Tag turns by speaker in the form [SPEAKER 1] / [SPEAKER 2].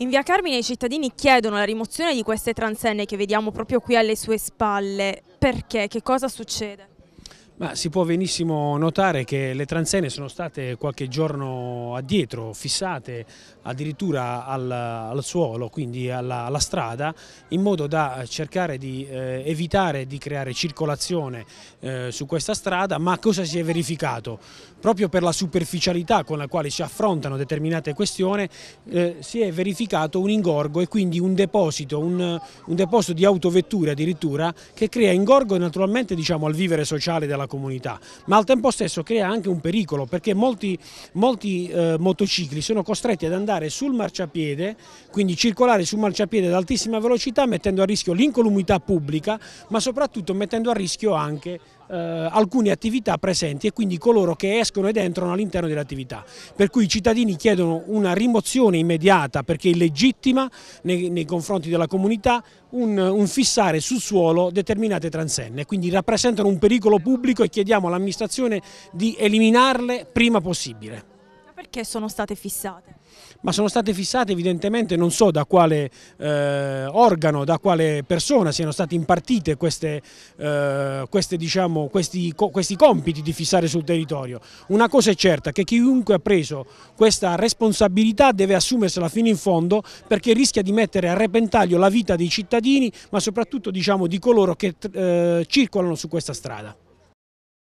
[SPEAKER 1] In via Carmine i cittadini chiedono la rimozione di queste transenne che vediamo proprio qui alle sue spalle. Perché? Che cosa succede?
[SPEAKER 2] Ma si può benissimo notare che le transene sono state qualche giorno addietro fissate addirittura al, al suolo, quindi alla, alla, strada, in modo da cercare di eh, evitare di creare circolazione eh, su questa strada, ma cosa si è verificato? Proprio per la superficialità con la quale si affrontano determinate questioni eh, si è verificato un ingorgo e quindi un deposito, un, un deposito di autovetture addirittura che crea ingorgo naturalmente diciamo, al vivere sociale della la comunità, ma al tempo stesso crea anche un pericolo perché molti, molti eh, motocicli sono costretti ad andare sul marciapiede, quindi circolare sul marciapiede ad altissima velocità mettendo a rischio l'incolumità pubblica, ma soprattutto mettendo a rischio anche eh, alcune attività presenti e quindi coloro che escono ed entrano all'interno dell'attività. Per cui i cittadini chiedono una rimozione immediata perché illegittima nei, nei confronti della comunità un, un, fissare sul suolo determinate transenne, quindi rappresentano un pericolo pubblico e chiediamo all'amministrazione di eliminarle prima possibile
[SPEAKER 3] perché sono state fissate?
[SPEAKER 2] Ma sono state fissate evidentemente non so da quale eh, organo, da quale persona siano state impartite queste, eh, queste, diciamo, questi, co questi compiti di fissare sul territorio. Una cosa è certa, che chiunque ha preso questa responsabilità deve assumersela fino in fondo perché rischia di mettere a repentaglio la vita dei cittadini ma soprattutto diciamo, di coloro che eh, circolano su questa strada.